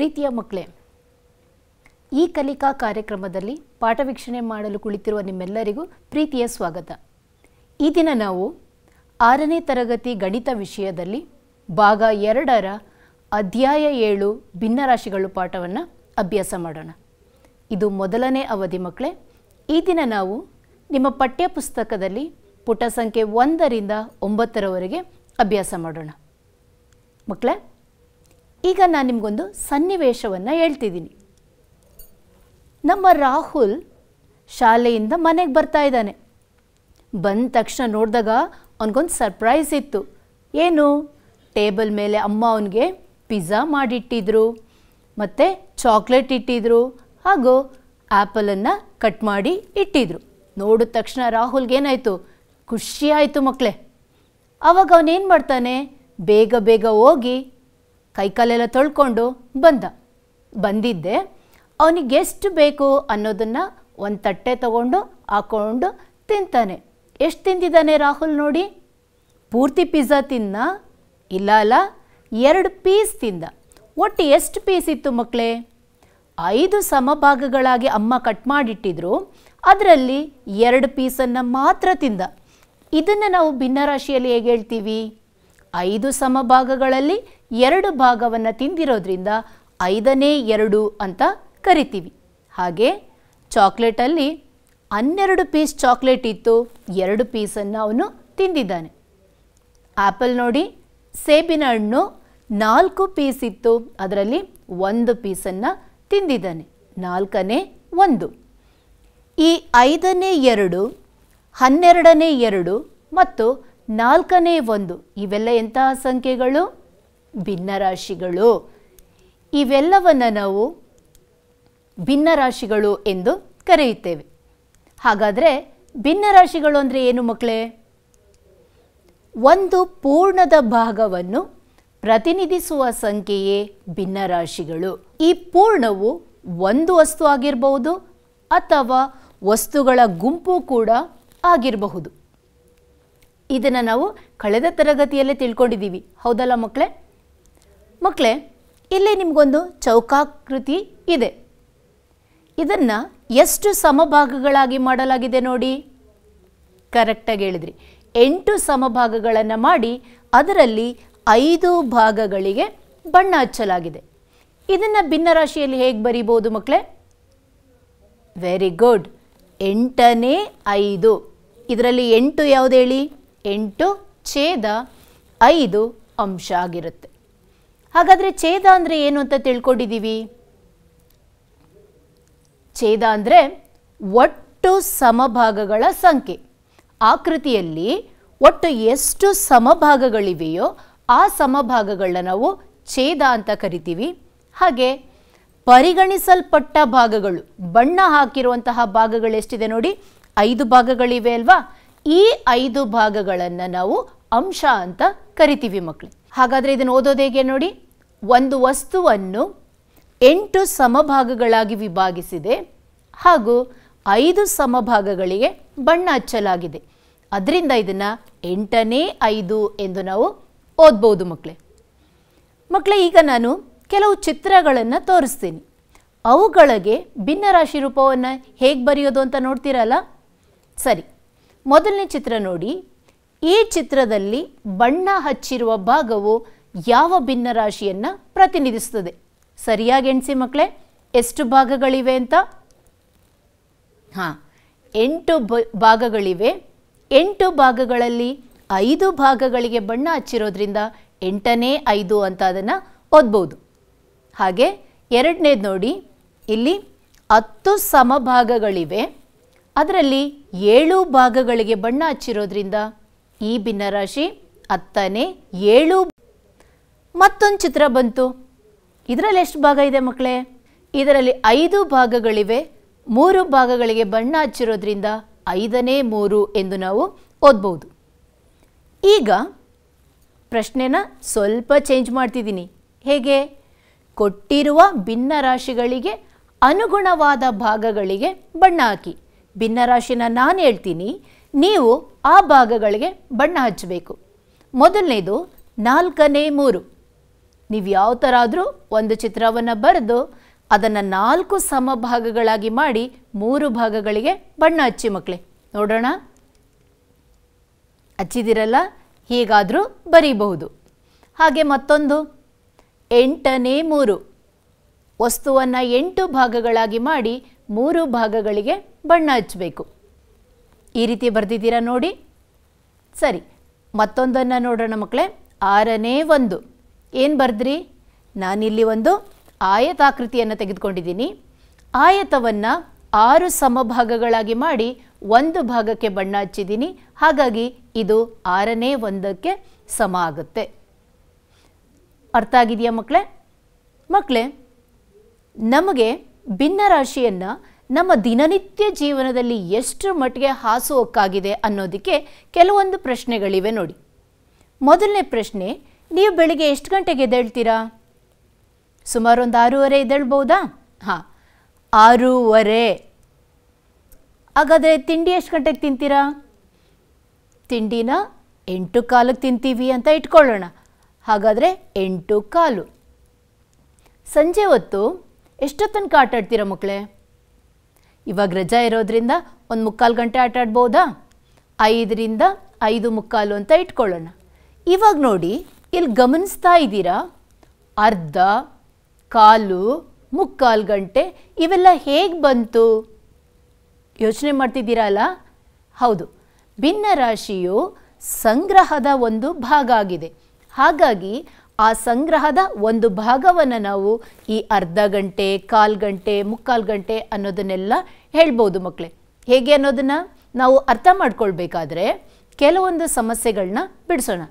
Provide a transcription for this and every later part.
ಪ್ರೀತಿಯ ಮಕ್ಕಳೇ ಈ ಕಲಿಕಾ ಕಾರ್ಯಕ್ರಮದಲ್ಲಿ ಪಾಠ ವೀಕ್ಷಣೆ ಮಾಡಲು ಕುಳಿತಿರುವ ನಿಮ್ಮೆಲ್ಲರಿಗೂ ಪ್ರೀತಿಯ ಸ್ವಾಗತ ಈ ದಿನ ನಾವು ಆರನೇ ತರಗತಿ ಗಣಿತ ವಿಷಯದಲ್ಲಿ ಭಾಗ ಎರಡರ ಅಧ್ಯಾಯ ಏಳು ಭಿನ್ನರಾಶಿಗಳು ಪಾಠವನ್ನು ಅಭ್ಯಾಸ ಮಾಡೋಣ ಇದು ಮೊದಲನೇ ಅವಧಿ ಮಕ್ಕಳೇ ಈ ದಿನ ನಾವು ನಿಮ್ಮ ಪಠ್ಯಪುಸ್ತಕದಲ್ಲಿ ಪುಟ ಸಂಖ್ಯೆ ಒಂದರಿಂದ ಒಂಬತ್ತರವರೆಗೆ ಅಭ್ಯಾಸ ಮಾಡೋಣ ಮಕ್ಕಳೇ ಈಗ ನಾನು ನಿಮಗೊಂದು ಸನ್ನಿವೇಶವನ್ನು ಹೇಳ್ತಿದ್ದೀನಿ ನಮ್ಮ ರಾಹುಲ್ ಶಾಲೆಯಿಂದ ಮನೆಗೆ ಬರ್ತಾ ಇದ್ದಾನೆ ಬಂದ ತಕ್ಷಣ ನೋಡಿದಾಗ ಅವನಿಗೊಂದು ಸರ್ಪ್ರೈಸ್ ಇತ್ತು ಏನು ಟೇಬಲ್ ಮೇಲೆ ಅಮ್ಮ ಅವನಿಗೆ ಪಿಜ್ಜಾ ಮಾಡಿಟ್ಟಿದ್ರು ಮತ್ತು ಚಾಕ್ಲೇಟ್ ಇಟ್ಟಿದ್ರು ಹಾಗೂ ಆ್ಯಪಲನ್ನು ಕಟ್ ಮಾಡಿ ಇಟ್ಟಿದ್ರು ನೋಡಿದ ತಕ್ಷಣ ರಾಹುಲ್ಗೆ ಏನಾಯಿತು ಖುಷಿ ಮಕ್ಕಳೇ ಆವಾಗ ಅವನೇನು ಮಾಡ್ತಾನೆ ಬೇಗ ಬೇಗ ಹೋಗಿ ಕೈಕಾಲೆಲ್ಲ ತೊಳ್ಕೊಂಡು ಬಂದ ಬಂದಿದ್ದೆ ಅವನಿಗೆ ಎಷ್ಟು ಬೇಕು ಅನ್ನೋದನ್ನು ಒಂದು ತಟ್ಟೆ ತಗೊಂಡು ಹಾಕ್ಕೊಂಡು ತಿಂತಾನೆ ಎಷ್ಟು ತಿಂದಿದ್ದಾನೆ ರಾಹುಲ್ ನೋಡಿ ಪೂರ್ತಿ ಪಿಜ್ಜಾ ತಿನ್ನ ಇಲ್ಲ ಅಲ್ಲ ಎರಡು ಪೀಸ್ ತಿಂದ ಒಟ್ಟು ಎಷ್ಟು ಪೀಸ್ ಇತ್ತು ಮಕ್ಕಳೇ ಐದು ಸಮಭಾಗಗಳಾಗಿ ಅಮ್ಮ ಕಟ್ ಮಾಡಿಟ್ಟಿದ್ರು ಅದರಲ್ಲಿ ಎರಡು ಪೀಸನ್ನು ಮಾತ್ರ ತಿಂದ ಇದನ್ನು ನಾವು ಭಿನ್ನರಾಶಿಯಲ್ಲಿ ಹೇಗೆ ಹೇಳ್ತೀವಿ ಐದು ಸಮಭಾಗಗಳಲ್ಲಿ ಎರಡು ಭಾಗವನ್ನು ತಿಂದಿರೋದ್ರಿಂದ ಐದನೇ ಎರಡು ಅಂತ ಕರಿತೀವಿ ಹಾಗೆ ಚಾಕ್ಲೇಟಲ್ಲಿ ಹನ್ನೆರಡು ಪೀಸ್ ಚಾಕ್ಲೇಟ್ ಇತ್ತು ಎರಡು ಪೀಸನ್ನು ಅವನು ತಿಂದಿದ್ದಾನೆ ಆ್ಯಪಲ್ ನೋಡಿ ಸೇಬಿನ ಹಣ್ಣು ನಾಲ್ಕು ಪೀಸ್ ಇತ್ತು ಅದರಲ್ಲಿ ಒಂದು ಪೀಸನ್ನು ತಿಂದಿದ್ದಾನೆ ನಾಲ್ಕನೇ ಒಂದು ಈ ಐದನೇ ಎರಡು ಹನ್ನೆರಡನೇ ಎರಡು ಮತ್ತು ನಾಲ್ಕನೇ ಒಂದು ಇವೆಲ್ಲ ಎಂತಹ ಸಂಖ್ಯೆಗಳು ಭಿನ್ನರಾಶಿಗಳು ಇವೆಲ್ಲವನ್ನು ನಾವು ಭಿನ್ನರಾಶಿಗಳು ಎಂದು ಕರೆಯುತ್ತೇವೆ ಹಾಗಾದರೆ ಭಿನ್ನರಾಶಿಗಳು ಅಂದರೆ ಏನು ಮಕ್ಕಳೇ ಒಂದು ಪೂರ್ಣದ ಭಾಗವನ್ನು ಪ್ರತಿನಿಧಿಸುವ ಸಂಖ್ಯೆಯೇ ಭಿನ್ನರಾಶಿಗಳು ಈ ಪೂರ್ಣವು ಒಂದು ವಸ್ತು ಆಗಿರಬಹುದು ಅಥವಾ ವಸ್ತುಗಳ ಗುಂಪು ಕೂಡ ಆಗಿರಬಹುದು ಇದನ್ನು ನಾವು ಕಳೆದ ತರಗತಿಯಲ್ಲೇ ತಿಳ್ಕೊಂಡಿದ್ದೀವಿ ಹೌದಲ್ಲ ಮಕ್ಕಳೇ ಮಕ್ಕಳೇ ಇಲ್ಲಿ ನಿಮಗೊಂದು ಚೌಕಾಕೃತಿ ಇದೆ ಇದನ್ನು ಎಷ್ಟು ಸಮಭಾಗಗಳಾಗಿ ಮಾಡಲಾಗಿದೆ ನೋಡಿ ಕರೆಕ್ಟಾಗಿ ಹೇಳಿದ್ರಿ ಎಂಟು ಸಮಭಾಗಗಳನ್ನು ಮಾಡಿ ಅದರಲ್ಲಿ ಐದು ಭಾಗಗಳಿಗೆ ಬಣ್ಣ ಹಚ್ಚಲಾಗಿದೆ ಇದನ್ನು ಭಿನ್ನರಾಶಿಯಲ್ಲಿ ಹೇಗೆ ಬರೀಬೋದು ಮಕ್ಕಳೇ ವೆರಿ ಗುಡ್ ಎಂಟನೇ ಐದು ಇದರಲ್ಲಿ ಎಂಟು ಯಾವುದು ಹೇಳಿ ಎಂಟು ಛೇದ ಐದು ಅಂಶ ಆಗಿರುತ್ತೆ ಹಾಗಾದರೆ ಛೇದ ಅಂದರೆ ಏನು ಅಂತ ತಿಳ್ಕೊಂಡಿದ್ದೀವಿ ಛೇದ ಅಂದರೆ ಒಟ್ಟು ಸಮಭಾಗಗಳ ಸಂಖ್ಯೆ ಆಕೃತಿಯಲ್ಲಿ ಒಟ್ಟು ಎಷ್ಟು ಸಮಭಾಗಗಳಿವೆಯೋ ಆ ಸಮಭಾಗಗಳನ್ನ ನಾವು ಛೇದ ಅಂತ ಕರಿತೀವಿ ಹಾಗೆ ಪರಿಗಣಿಸಲ್ಪಟ್ಟ ಭಾಗಗಳು ಬಣ್ಣ ಹಾಕಿರುವಂತಹ ಭಾಗಗಳು ಎಷ್ಟಿದೆ ನೋಡಿ ಐದು ಭಾಗಗಳಿವೆ ಅಲ್ವಾ ಈ ಐದು ಭಾಗಗಳನ್ನು ನಾವು ಅಂಶ ಅಂತ ಕರಿತೀವಿ ಮಕ್ಕಳು ಹಾಗಾದರೆ ಇದನ್ನು ಓದೋದು ಹೇಗೆ ನೋಡಿ ಒಂದು ವಸ್ತುವನ್ನು ಎಂಟು ಸಮಭಾಗಗಳಾಗಿ ವಿಭಾಗಿಸಿದೆ ಹಾಗೂ ಐದು ಸಮಭಾಗಗಳಿಗೆ ಬಣ್ಣ ಹಚ್ಚಲಾಗಿದೆ ಅದರಿಂದ ಇದನ್ನು ಎಂಟನೇ ಐದು ಎಂದು ನಾವು ಓದ್ಬೋದು ಮಕ್ಕಳೇ ಮಕ್ಕಳೇ ಈಗ ನಾನು ಕೆಲವು ಚಿತ್ರಗಳನ್ನು ತೋರಿಸ್ತೀನಿ ಅವುಗಳಿಗೆ ಭಿನ್ನರಾಶಿ ರೂಪವನ್ನು ಹೇಗೆ ಬರೆಯೋದು ಅಂತ ನೋಡ್ತೀರಲ್ಲ ಸರಿ ಮೊದಲನೇ ಚಿತ್ರ ನೋಡಿ ಈ ಚಿತ್ರದಲ್ಲಿ ಬಣ್ಣ ಹಚ್ಚಿರುವ ಭಾಗವು ಯಾವ ಭಿನ್ನರಾಶಿಯನ್ನು ಪ್ರತಿನಿಧಿಸುತ್ತದೆ ಸರಿಯಾಗಿ ಎಣಿಸಿ ಮಕ್ಕಳೇ ಎಷ್ಟು ಭಾಗಗಳಿವೆ ಅಂತ ಹಾಂ ಎಂಟು ಭಾಗಗಳಿವೆ ಎಂಟು ಭಾಗಗಳಲ್ಲಿ ಐದು ಭಾಗಗಳಿಗೆ ಬಣ್ಣ ಹಚ್ಚಿರೋದ್ರಿಂದ ಎಂಟನೇ ಐದು ಅಂತ ಅದನ್ನು ಓದ್ಬೋದು ಹಾಗೆ ಎರಡನೇದು ನೋಡಿ ಇಲ್ಲಿ ಹತ್ತು ಸಮಭಾಗಗಳಿವೆ ಅದರಲ್ಲಿ ಏಳು ಭಾಗಗಳಿಗೆ ಬಣ್ಣ ಹಚ್ಚಿರೋದ್ರಿಂದ ಈ ಭಿನ್ನರಾಶಿ ಹತ್ತನೇ ಏಳು ಮತ್ತೊಂದು ಚಿತ್ರ ಬಂತು ಇದರಲ್ಲಿ ಎಷ್ಟು ಭಾಗ ಇದೆ ಮಕ್ಕಳೇ ಇದರಲ್ಲಿ ಐದು ಭಾಗಗಳಿವೆ ಮೂರು ಭಾಗಗಳಿಗೆ ಬಣ್ಣ ಹಚ್ಚಿರೋದ್ರಿಂದ ಐದನೇ ಮೂರು ಎಂದು ನಾವು ಓದ್ಬೋದು ಈಗ ಪ್ರಶ್ನೆನ ಸ್ವಲ್ಪ ಚೇಂಜ್ ಮಾಡ್ತಿದ್ದೀನಿ ಹೇಗೆ ಕೊಟ್ಟಿರುವ ಭಿನ್ನ ರಾಶಿಗಳಿಗೆ ಅನುಗುಣವಾದ ಭಾಗಗಳಿಗೆ ಬಣ್ಣ ಹಾಕಿ ಭಿನ್ನರಾಶಿನ ನಾನು ಹೇಳ್ತೀನಿ ನೀವು ಆ ಭಾಗಗಳಿಗೆ ಬಣ್ಣ ಹಚ್ಚಬೇಕು ಮೊದಲನೇದು ನಾಲ್ಕನೇ ಮೂರು ನೀವು ಯಾವ ಥರ ಆದರೂ ಒಂದು ಚಿತ್ರವನ್ನು ಬರೆದು ಅದನ್ನು ನಾಲ್ಕು ಸಮ ಭಾಗಗಳಾಗಿ ಮಾಡಿ ಮೂರು ಭಾಗಗಳಿಗೆ ಬಣ್ಣ ಹಚ್ಚಿ ಮಕ್ಕಳೇ ನೋಡೋಣ ಹಚ್ಚಿದಿರಲ್ಲ ಹೀಗಾದರೂ ಬರೀಬಹುದು ಹಾಗೆ ಮತ್ತೊಂದು ಎಂಟನೇ ಮೂರು ವಸ್ತುವನ್ನು ಎಂಟು ಭಾಗಗಳಾಗಿ ಮಾಡಿ ಮೂರು ಭಾಗಗಳಿಗೆ ಬಣ್ಣ ಹಚ್ಚಬೇಕು ಈ ರೀತಿ ಬರ್ದಿದ್ದೀರಾ ನೋಡಿ ಸರಿ ಮತ್ತೊಂದನ್ನು ನೋಡೋಣ ಮಕ್ಕಳೇ ಆರನೇ ಒಂದು ಏನು ಬರೆದ್ರಿ ನಾನಿಲ್ಲಿ ಒಂದು ಆಯತಾಕೃತಿಯನ್ನು ತೆಗೆದುಕೊಂಡಿದ್ದೀನಿ ಆಯತವನ್ನು ಆರು ಸಮಭಾಗಗಳಾಗಿ ಮಾಡಿ ಒಂದು ಭಾಗಕ್ಕೆ ಬಣ್ಣ ಹಚ್ಚಿದ್ದೀನಿ ಹಾಗಾಗಿ ಇದು ಆರನೇ ಒಂದಕ್ಕೆ ಸಮ ಆಗುತ್ತೆ ಅರ್ಥ ಆಗಿದೆಯಾ ಮಕ್ಕಳೇ ಮಕ್ಕಳೇ ನಮಗೆ ಭಿನ್ನ ರಾಶಿಯನ್ನು ನಮ್ಮ ದಿನನಿತ್ಯ ಜೀವನದಲ್ಲಿ ಎಷ್ಟರ ಮಟ್ಟಿಗೆ ಹಾಸುಹೊಕ್ಕಾಗಿದೆ ಅನ್ನೋದಕ್ಕೆ ಕೆಲವೊಂದು ಪ್ರಶ್ನೆಗಳಿವೆ ನೋಡಿ ಮೊದಲನೇ ಪ್ರಶ್ನೆ ನೀವು ಬೆಳಿಗ್ಗೆ ಎಷ್ಟು ಗಂಟೆಗೆ ಎದ್ದೇಳ್ತೀರಾ ಸುಮಾರು ಒಂದು ಆರೂವರೆ ಎದ್ದೇಳ್ಬೋದಾ ಹಾಂ ಆರೂವರೆ ಹಾಗಾದರೆ ತಿಂಡಿ ಎಷ್ಟು ಗಂಟೆಗೆ ತಿಂತೀರಾ ತಿಂಡಿನ ಎಂಟು ಕಾಲಕ್ಕೆ ತಿಂತೀವಿ ಅಂತ ಇಟ್ಕೊಳ್ಳೋಣ ಹಾಗಾದರೆ ಎಂಟು ಕಾಲು ಸಂಜೆ ಹೊತ್ತು ಎಷ್ಟೋ ತನಕ ಆಟ ಆಡ್ತೀರಾ ಮಕ್ಕಳೇ ಇವಾಗ ರಜಾ ಇರೋದ್ರಿಂದ ಒಂದು ಮುಕ್ಕಾಲು ಗಂಟೆ ಆಟ ಆಡ್ಬೋದಾ ಐದರಿಂದ ಐದು ಮುಕ್ಕಾಲು ಅಂತ ಇಟ್ಕೊಳ್ಳೋಣ ಇವಾಗ ನೋಡಿ ಇಲ್ಲಿ ಗಮನಿಸ್ತಾ ಇದ್ದೀರಾ ಅರ್ಧ ಕಾಲು ಮುಕ್ಕಾಲು ಗಂಟೆ ಇವೆಲ್ಲ ಹೇಗೆ ಬಂತು ಯೋಚನೆ ಮಾಡ್ತಿದ್ದೀರಾ ಅಲ್ಲ ಹೌದು ಭಿನ್ನ ರಾಶಿಯು ಸಂಗ್ರಹದ ಒಂದು ಭಾಗ ಆಗಿದೆ ಹಾಗಾಗಿ ಆ ಸಂಗ್ರಹದ ಒಂದು ಭಾಗವನ್ನು ನಾವು ಈ ಅರ್ಧ ಗಂಟೆ ಕಾಲು ಗಂಟೆ ಮುಕ್ಕಾಲು ಗಂಟೆ ಅನ್ನೋದನ್ನೆಲ್ಲ ಹೇಳ್ಬೋದು ಮಕ್ಕಳೇ ಹೇಗೆ ಅನ್ನೋದನ್ನು ನಾವು ಅರ್ಥ ಮಾಡ್ಕೊಳ್ಬೇಕಾದ್ರೆ ಕೆಲವೊಂದು ಸಮಸ್ಯೆಗಳನ್ನ ಬಿಡಿಸೋಣ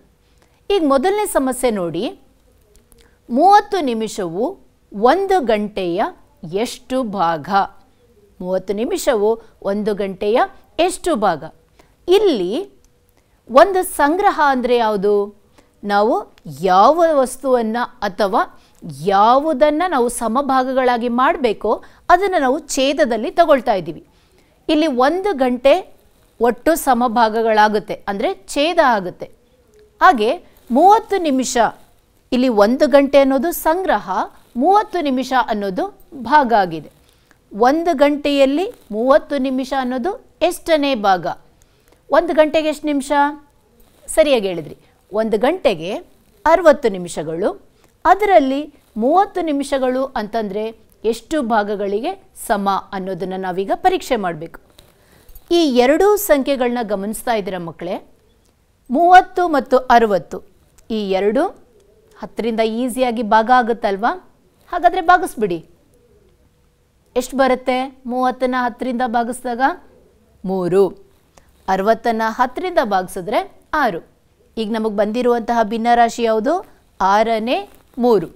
ಈಗ ಮೊದಲನೇ ಸಮಸ್ಯೆ ನೋಡಿ ಮೂವತ್ತು ನಿಮಿಷವು ಒಂದು ಗಂಟೆಯ ಎಷ್ಟು ಭಾಗ ಮೂವತ್ತು ನಿಮಿಷವು ಒಂದು ಗಂಟೆಯ ಎಷ್ಟು ಭಾಗ ಇಲ್ಲಿ ಒಂದು ಸಂಗ್ರಹ ಅಂದರೆ ಯಾವುದು ನಾವು ಯಾವ ವಸ್ತುವನ್ನು ಅಥವಾ ಯಾವುದನ್ನು ನಾವು ಸಮಭಾಗಗಳಾಗಿ ಮಾಡಬೇಕೋ ಅದನ್ನು ನಾವು ಛೇದದಲ್ಲಿ ತಗೊಳ್ತಾ ಇದ್ದೀವಿ ಇಲ್ಲಿ ಒಂದು ಗಂಟೆ ಒಟ್ಟು ಸಮಭಾಗಗಳಾಗುತ್ತೆ ಅಂದರೆ ಛೇದ ಆಗುತ್ತೆ ಹಾಗೆ ಮೂವತ್ತು ನಿಮಿಷ ಇಲ್ಲಿ ಒಂದು ಗಂಟೆ ಅನ್ನೋದು ಸಂಗ್ರಹ ಮೂವತ್ತು ನಿಮಿಷ ಅನ್ನೋದು ಭಾಗ ಆಗಿದೆ ಒಂದು ಗಂಟೆಯಲ್ಲಿ ಮೂವತ್ತು ನಿಮಿಷ ಅನ್ನೋದು ಎಷ್ಟನೇ ಭಾಗ ಒಂದು ಗಂಟೆಗೆ ಎಷ್ಟು ನಿಮಿಷ ಸರಿಯಾಗಿ ಹೇಳಿದ್ರಿ ಒಂದು ಗಂಟೆಗೆ ಅರವತ್ತು ನಿಮಿಷಗಳು ಅದರಲ್ಲಿ ಮೂವತ್ತು ನಿಮಿಷಗಳು ಅಂತಂದರೆ ಎಷ್ಟು ಭಾಗಗಳಿಗೆ ಸಮ ಅನ್ನೋದನ್ನು ನಾವೀಗ ಪರೀಕ್ಷೆ ಮಾಡಬೇಕು ಈ ಎರಡೂ ಸಂಖ್ಯೆಗಳನ್ನ ಗಮನಿಸ್ತಾ ಇದ್ದೀರ ಮಕ್ಕಳೇ ಮೂವತ್ತು ಮತ್ತು ಅರುವತ್ತು ಈ ಎರಡು ಹತ್ತರಿಂದ ಈಸಿಯಾಗಿ ಭಾಗ ಆಗುತ್ತಲ್ವಾ ಹಾಗಾದರೆ ಭಾಗಿಸ್ಬಿಡಿ ಎಷ್ಟು ಬರುತ್ತೆ ಮೂವತ್ತನ್ನು ಹತ್ತರಿಂದ ಭಾಗಿಸಿದಾಗ ಮೂರು ಅರುವತ್ತನ್ನು ಹತ್ತರಿಂದ ಭಾಗಿಸಿದ್ರೆ ಆರು ಈಗ ನಮಗೆ ಬಂದಿರುವಂತಹ ಭಿನ್ನರಾಶಿ ಯಾವುದು ಆರನೇ ಮೂರು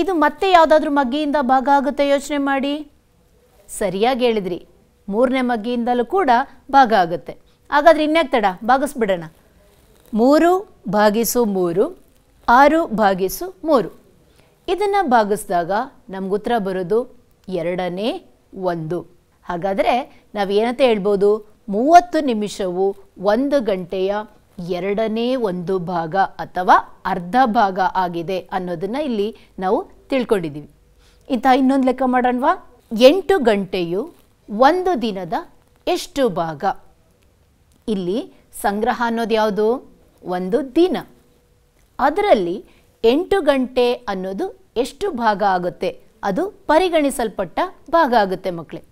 ಇದು ಮತ್ತೆ ಯಾವುದಾದ್ರೂ ಮಗ್ಗಿಯಿಂದ ಭಾಗ ಆಗುತ್ತೆ ಯೋಚನೆ ಮಾಡಿ ಸರಿಯಾಗಿ ಹೇಳಿದ್ರಿ ಮೂರನೇ ಮಗ್ಗಿಯಿಂದಲೂ ಕೂಡ ಭಾಗ ಆಗುತ್ತೆ ಹಾಗಾದರೆ ಇನ್ಯಾಕ್ ತಡ ಭಾಗಿಸ್ಬಿಡೋಣ ಮೂರು ಭಾಗಿಸು ಮೂರು ಆರು ಭಾಗಿಸು ಮೂರು ಇದನ್ನು ಭಾಗಿಸಿದಾಗ ಉತ್ತರ ಬರೋದು ಎರಡನೇ ಒಂದು ಹಾಗಾದರೆ ಏನಂತ ಹೇಳ್ಬೋದು ಮೂವತ್ತು ನಿಮಿಷವು ಒಂದು ಗಂಟೆಯ ಎರಡನೇ ಒಂದು ಭಾಗ ಅಥವಾ ಅರ್ಧ ಭಾಗ ಆಗಿದೆ ಅನ್ನೋದನ್ನು ಇಲ್ಲಿ ನಾವು ತಿಳ್ಕೊಂಡಿದ್ದೀವಿ ಇಂಥ ಇನ್ನೊಂದು ಲೆಕ್ಕ ಮಾಡೋಣವಾ ಎಂಟು ಗಂಟೆಯು ಒಂದು ದಿನದ ಎಷ್ಟು ಭಾಗ ಇಲ್ಲಿ ಸಂಗ್ರಹ ಅನ್ನೋದು ಯಾವುದು ಒಂದು ದಿನ ಅದರಲ್ಲಿ ಎಂಟು ಗಂಟೆ ಅನ್ನೋದು ಎಷ್ಟು ಭಾಗ ಆಗುತ್ತೆ ಅದು ಪರಿಗಣಿಸಲ್ಪಟ್ಟ ಭಾಗ ಆಗುತ್ತೆ ಮಕ್ಕಳೇ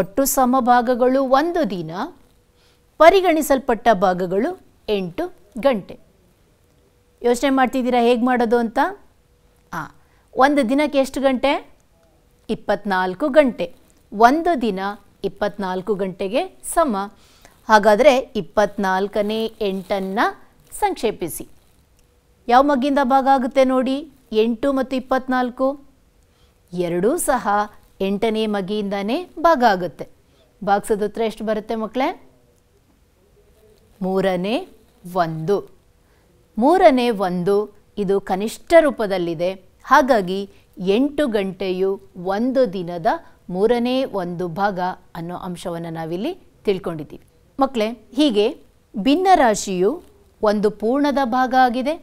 ಒಟ್ಟು ಸಮಭಾಗಗಳು ಒಂದು ದಿನ ಪರಿಗಣಿಸಲ್ಪಟ್ಟ ಭಾಗಗಳು ಎಂಟು ಗಂಟೆ ಯೋಚನೆ ಮಾಡ್ತಿದ್ದೀರಾ ಹೇಗೆ ಮಾಡೋದು ಅಂತ ಹಾಂ ಒಂದು ದಿನಕ್ಕೆ ಎಷ್ಟು ಗಂಟೆ ಇಪ್ಪತ್ನಾಲ್ಕು ಗಂಟೆ ಒಂದು ದಿನ ಇಪ್ಪತ್ನಾಲ್ಕು ಗಂಟೆಗೆ ಸಮ ಹಾಗಾದರೆ ಇಪ್ಪತ್ನಾಲ್ಕನೇ ಎಂಟನ್ನು ಸಂಕ್ಷೇಪಿಸಿ ಯಾವ ಮಗ್ಗಿಂದ ಭಾಗ ಆಗುತ್ತೆ ನೋಡಿ ಎಂಟು ಮತ್ತು ಇಪ್ಪತ್ನಾಲ್ಕು ಎರಡೂ ಸಹ ಎಂಟನೇ ಮಗಿಯಿಂದನೇ ಭಾಗ ಆಗುತ್ತೆ ಹತ್ರ ಎಷ್ಟು ಬರುತ್ತೆ ಮಕ್ಕಳೇ ಮೂರನೇ ಒಂದು ಮೂರನೇ ಒಂದು ಇದು ಕನಿಷ್ಠ ರೂಪದಲ್ಲಿದೆ ಹಾಗಾಗಿ ಎಂಟು ಗಂಟೆಯು ಒಂದು ದಿನದ ಮೂರನೇ ಒಂದು ಭಾಗ ಅನ್ನೋ ಅಂಶವನ್ನು ನಾವಿಲ್ಲಿ ತಿಳ್ಕೊಂಡಿದ್ದೀವಿ ಮಕ್ಕಳೇ ಹೀಗೆ ಭಿನ್ನ ರಾಶಿಯು ಒಂದು ಪೂರ್ಣದ ಭಾಗ ಆಗಿದೆ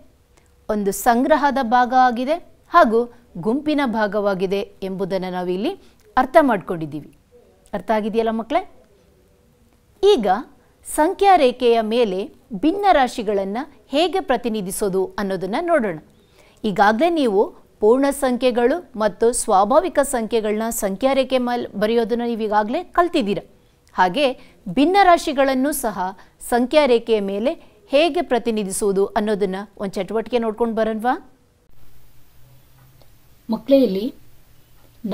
ಒಂದು ಸಂಗ್ರಹದ ಭಾಗ ಆಗಿದೆ ಹಾಗೂ ಗುಂಪಿನ ಭಾಗವಾಗಿದೆ ಎಂಬುದನ್ನು ನಾವಿಲ್ಲಿ ಅರ್ಥ ಮಾಡ್ಕೊಂಡಿದ್ದೀವಿ ಅರ್ಥ ಆಗಿದೆಯಲ್ಲ ಮಕ್ಕಳೇ ಈಗ ಸಂಖ್ಯಾ ರೇಖೆಯ ಮೇಲೆ ಭಿನ್ನ ರಾಶಿಗಳನ್ನು ಹೇಗೆ ಪ್ರತಿನಿಧಿಸೋದು ಅನ್ನೋದನ್ನು ನೋಡೋಣ ಈಗಾಗಲೇ ನೀವು ಪೂರ್ಣ ಸಂಖ್ಯೆಗಳು ಮತ್ತು ಸ್ವಾಭಾವಿಕ ಸಂಖ್ಯೆಗಳನ್ನ ಸಂಖ್ಯಾ ರೇಖೆ ಮೇಲೆ ಬರೆಯೋದನ್ನು ನೀವು ಈಗಾಗಲೇ ಕಲ್ತಿದ್ದೀರ ಹಾಗೆ ಭಿನ್ನ ರಾಶಿಗಳನ್ನು ಸಹ ಸಂಖ್ಯಾ ರೇಖೆಯ ಮೇಲೆ ಹೇಗೆ ಪ್ರತಿನಿಧಿಸುವುದು ಅನ್ನೋದನ್ನು ಒಂದು ಚಟುವಟಿಕೆ ನೋಡ್ಕೊಂಡು ಬರೋಣವಾ ಮಕ್ಕಳಲ್ಲಿ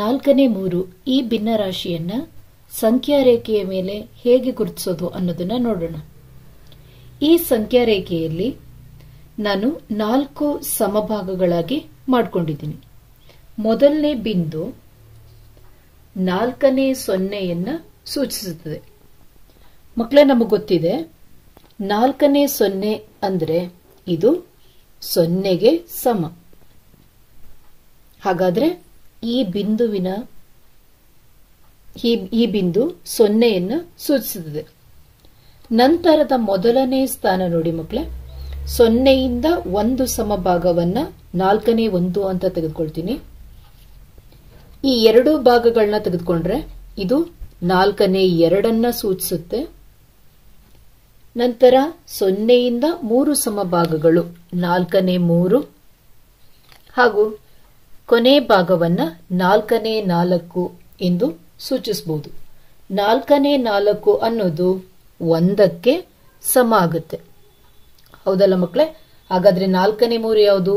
ನಾಲ್ಕನೇ ಮೂರು ಈ ಭಿನ್ನ ರಾಶಿಯನ್ನು ಸಂಖ್ಯಾ ರೇಖೆಯ ಮೇಲೆ ಹೇಗೆ ಗುರುತಿಸೋದು ಅನ್ನೋದನ್ನ ನೋಡೋಣ ಈ ಸಂಖ್ಯಾ ರೇಖೆಯಲ್ಲಿ ನಾನು ನಾಲ್ಕು ಸಮಭಾಗಗಳಾಗಿ ಮಾಡಿಕೊಂಡಿದ್ದೀನಿ ಮೊದಲನೇ ಬಿಂದು ನಾಲ್ಕನೇ ಸೊನ್ನೆಯನ್ನ ಸೂಚಿಸುತ್ತದೆ ಮಕ್ಕಳೇ ನಮಗೆ ಗೊತ್ತಿದೆ ನಾಲ್ಕನೇ ಸೊನ್ನೆ ಅಂದರೆ ಇದು ಸೊನ್ನೆಗೆ ಸಮ ಹಾಗಾದ್ರೆ ಈ ಬಿಂದುವಿನ ಈ ಈ ಬಿಂದು ಸೊನ್ನೆಯನ್ನು ಸೂಚಿಸುತ್ತದೆ ನಂತರದ ಮೊದಲನೇ ಸ್ಥಾನ ನೋಡಿ ಮಕ್ಕಳೇ ಸೊನ್ನೆಯಿಂದ ಒಂದು ಸಮಭಾಗವನ್ನ ನಾಲ್ಕನೇ ಒಂದು ಅಂತ ತೆಗೆದುಕೊಳ್ತೀನಿ ಈ ಎರಡು ಭಾಗಗಳನ್ನ ತೆಗೆದುಕೊಂಡ್ರೆ ಇದು ನಾಲ್ಕನೇ ಎರಡನ್ನ ಸೂಚಿಸುತ್ತೆ ನಂತರ ಸೊನ್ನೆಯಿಂದ ಮೂರು ಸಮಭಾಗಗಳು ನಾಲ್ಕನೇ ಮೂರು ಹಾಗೂ ಕೊನೆ ಭಾಗವನ್ನ ನಾಲ್ಕನೇ ನಾಲ್ಕು ಎಂದು ಸೂಚಿಸಬಹುದು ನಾಲ್ಕನೇ ನಾಲ್ಕು ಅನ್ನೋದು ಒಂದಕ್ಕೆ ಸಮ ಆಗುತ್ತೆ ಹೌದಲ್ಲ ಮಕ್ಕಳೇ ಹಾಗಾದ್ರೆ ನಾಲ್ಕನೇ ಮೂರು ಯಾವುದು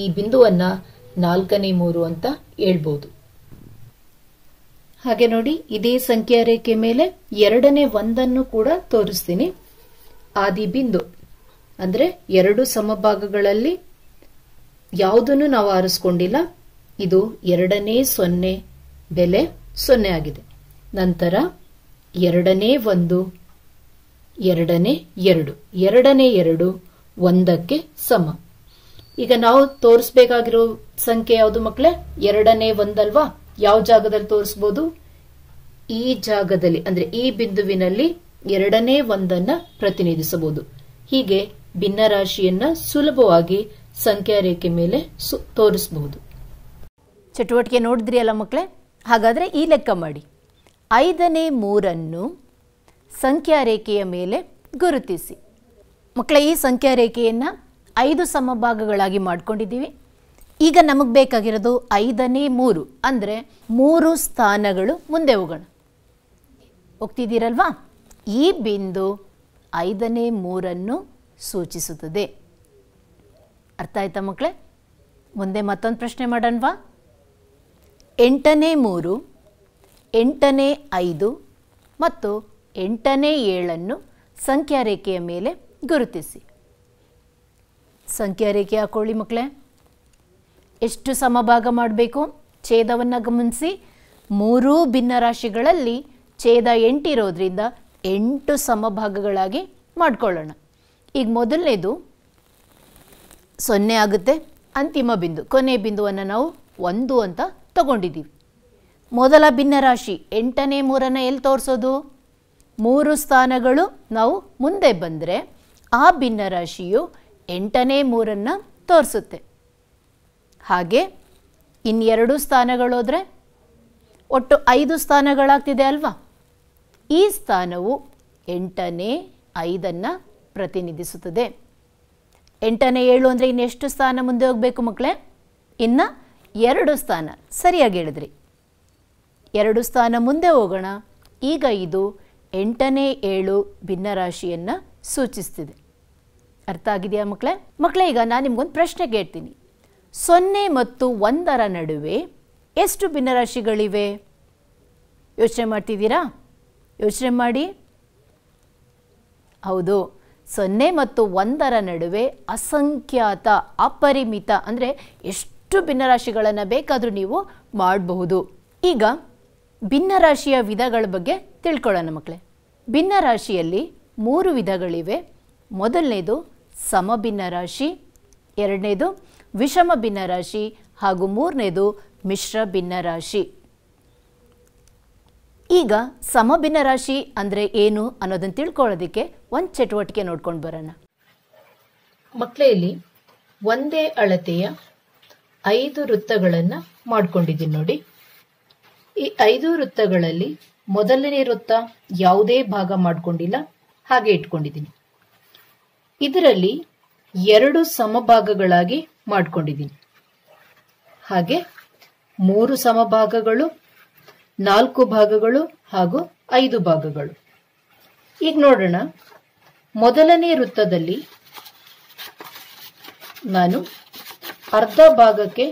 ಈ ಬಿಂದುವನ್ನ ನಾಲ್ಕನೇ ಮೂರು ಅಂತ ಹೇಳ್ಬೋದು ಹಾಗೆ ನೋಡಿ ಇದೇ ಸಂಖ್ಯಾ ರೇಖೆ ಮೇಲೆ ಎರಡನೇ ಒಂದನ್ನು ಕೂಡ ತೋರಿಸ್ತೀನಿ ಆದಿ ಬಿಂದು ಅಂದ್ರೆ ಎರಡು ಸಮಭಾಗಗಳಲ್ಲಿ ಯಾವುದನ್ನು ನಾವು ಆರಿಸ್ಕೊಂಡಿಲ್ಲ ಇದು ಎರಡನೇ ಸೊನ್ನೆ ಬೆಲೆ ಸೊನ್ನೆ ಆಗಿದೆ ನಂತರ ಎರಡನೇ ಒಂದು ಎರಡನೇ ಎರಡು ಎರಡನೇ ಎರಡು ಒಂದಕ್ಕೆ ಸಮ ಈಗ ನಾವು ತೋರಿಸಬೇಕಾಗಿರೋ ಸಂಖ್ಯೆ ಯಾವುದು ಮಕ್ಕಳೇ ಎರಡನೇ ಒಂದಲ್ವಾ ಯಾವ ಜಾಗದಲ್ಲಿ ತೋರಿಸಬಹುದು ಈ ಜಾಗದಲ್ಲಿ ಅಂದ್ರೆ ಈ ಬಿಂದುವಿನಲ್ಲಿ ಎರಡನೇ ಒಂದನ್ನ ಪ್ರತಿನಿಧಿಸಬಹುದು ಹೀಗೆ ಭಿನ್ನರಾಶಿಯನ್ನ ಸುಲಭವಾಗಿ ಸಂಖ್ಯಾ ರೇಖೆ ಮೇಲೆ ತೋರಿಸಬಹುದು ಚಟುವಟಿಕೆ ನೋಡಿದ್ರಿ ಅಲ್ಲ ಮಕ್ಕಳೇ ಹಾಗಾದರೆ ಈ ಲೆಕ್ಕ ಮಾಡಿ ಐದನೇ ಮೂರನ್ನು ಸಂಖ್ಯಾ ರೇಖೆಯ ಮೇಲೆ ಗುರುತಿಸಿ ಮಕ್ಕಳ ಈ ಸಂಖ್ಯಾ ರೇಖೆಯನ್ನು ಐದು ಸಮಭಾಗಗಳಾಗಿ ಮಾಡಿಕೊಂಡಿದ್ದೀವಿ ಈಗ ನಮಗೆ ಬೇಕಾಗಿರೋದು ಐದನೇ ಮೂರು ಅಂದರೆ ಮೂರು ಸ್ಥಾನಗಳು ಮುಂದೆ ಹೋಗೋಣ ಹೋಗ್ತಿದ್ದೀರಲ್ವಾ ಈ ಬಿಂದು ಐದನೇ ಮೂರನ್ನು ಸೂಚಿಸುತ್ತದೆ ಅರ್ಥ ಆಯ್ತಾ ಮಕ್ಕಳೇ ಮುಂದೆ ಮತ್ತೊಂದು ಪ್ರಶ್ನೆ ಮಾಡೋಣವಾ ಎಂಟನೇ ಮೂರು ಎಂಟನೇ ಐದು ಮತ್ತು ಎಂಟನೇ ಏಳನ್ನು ಸಂಖ್ಯಾರೇಖೆಯ ಮೇಲೆ ಗುರುತಿಸಿ ಸಂಖ್ಯಾರೇಖೆ ಹಾಕೊಳ್ಳಿ ಮಕ್ಕಳೇ ಎಷ್ಟು ಸಮಭಾಗ ಮಾಡಬೇಕು ಛೇದವನ್ನು ಗಮನಿಸಿ ಮೂರೂ ಭಿನ್ನರಾಶಿಗಳಲ್ಲಿ ಛೇದ ಎಂಟಿರೋದ್ರಿಂದ ಎಂಟು ಸಮಭಾಗಗಳಾಗಿ ಮಾಡಿಕೊಳ್ಳೋಣ ಈಗ ಮೊದಲನೇದು ಸೊನ್ನೆ ಆಗುತ್ತೆ ಅಂತಿಮ ಬಿಂದು ಕೊನೆ ಬಿಂದುವನ್ನು ನಾವು ಒಂದು ಅಂತ ತಗೊಂಡಿದ್ದೀವಿ ಮೊದಲ ಭಿನ್ನರಾಶಿ ಎಂಟನೇ ಮೂರನ್ನು ಎಲ್ಲಿ ತೋರಿಸೋದು ಮೂರು ಸ್ಥಾನಗಳು ನಾವು ಮುಂದೆ ಬಂದರೆ ಆ ಭಿನ್ನರಾಶಿಯು ಎಂಟನೇ ಮೂರನ್ನು ತೋರಿಸುತ್ತೆ ಹಾಗೆ ಇನ್ನೆರಡು ಸ್ಥಾನಗಳು ಹೋದರೆ ಒಟ್ಟು ಐದು ಸ್ಥಾನಗಳಾಗ್ತಿದೆ ಅಲ್ವಾ ಈ ಸ್ಥಾನವು ಎಂಟನೇ ಐದನ್ನು ಪ್ರತಿನಿಧಿಸುತ್ತದೆ ಎಂಟನೇ ಏಳು ಅಂದರೆ ಇನ್ನೆಷ್ಟು ಸ್ಥಾನ ಮುಂದೆ ಹೋಗಬೇಕು ಮಕ್ಕಳೇ ಇನ್ನು ಎರಡು ಸ್ಥಾನ ಸರಿಯಾಗಿ ಹೇಳಿದ್ರಿ ಎರಡು ಸ್ಥಾನ ಮುಂದೆ ಹೋಗೋಣ ಈಗ ಇದು ಎಂಟನೇ ಏಳು ಭಿನ್ನರಾಶಿಯನ್ನು ಸೂಚಿಸ್ತಿದೆ ಅರ್ಥ ಆಗಿದೆಯಾ ಮಕ್ಕಳೇ ಮಕ್ಕಳೇ ಈಗ ನಾನು ನಿಮಗೊಂದು ಪ್ರಶ್ನೆ ಕೇಳ್ತೀನಿ ಸೊನ್ನೆ ಮತ್ತು ಒಂದರ ನಡುವೆ ಎಷ್ಟು ಭಿನ್ನರಾಶಿಗಳಿವೆ ಯೋಚನೆ ಮಾಡ್ತಿದ್ದೀರಾ ಯೋಚನೆ ಮಾಡಿ ಹೌದು ಸೊನ್ನೆ ಮತ್ತು ಒಂದರ ನಡುವೆ ಅಸಂಖ್ಯಾತ ಅಪರಿಮಿತ ಅಂದರೆ ಎಷ್ಟು ಎಷ್ಟು ಭಿನ್ನರಾಶಿಗಳನ್ನು ಬೇಕಾದರೂ ನೀವು ಮಾಡಬಹುದು ಈಗ ಭಿನ್ನರಾಶಿಯ ವಿಧಗಳ ಬಗ್ಗೆ ತಿಳ್ಕೊಳ್ಳೋಣ ಮಕ್ಕಳೇ ಭಿನ್ನರಾಶಿಯಲ್ಲಿ ಮೂರು ವಿಧಗಳಿವೆ ಮೊದಲನೇದು ಸಮಭಿನ್ನ ರಾಶಿ ಎರಡನೇದು ವಿಷಮ ಭಿನ್ನ ರಾಶಿ ಹಾಗೂ ಮೂರನೇದು ಮಿಶ್ರ ಭಿನ್ನ ರಾಶಿ ಈಗ ಸಮಭಿನ್ನ ರಾಶಿ ಅಂದರೆ ಏನು ಅನ್ನೋದನ್ನು ತಿಳ್ಕೊಳ್ಳೋದಕ್ಕೆ ಒಂದು ಚಟುವಟಿಕೆ ನೋಡ್ಕೊಂಡು ಬರೋಣ ಮಕ್ಕಳಲ್ಲಿ ಒಂದೇ ಅಳತೆಯ ಐದು ವೃತ್ತಗಳನ್ನ ಮಾಡ್ಕೊಂಡಿದ್ದೀನಿ ನೋಡಿ ಈ ಐದು ವೃತ್ತಗಳಲ್ಲಿ ಮೊದಲನೇ ವೃತ್ತ ಯಾವುದೇ ಭಾಗ ಮಾಡ್ಕೊಂಡಿಲ್ಲ ಹಾಗೆ ಇಟ್ಕೊಂಡಿದ್ದೀನಿ ಇದರಲ್ಲಿ ಎರಡು ಸಮಭಾಗಗಳಾಗಿ ಮಾಡ್ಕೊಂಡಿದ್ದೀನಿ ಹಾಗೆ ಮೂರು ಸಮಭಾಗಗಳು ನಾಲ್ಕು ಭಾಗಗಳು ಹಾಗೂ ಐದು ಭಾಗಗಳು ಈಗ ನೋಡೋಣ ಮೊದಲನೇ ವೃತ್ತದಲ್ಲಿ ನಾನು ಅರ್ಧ ಭಾಗಕ್ಕೆ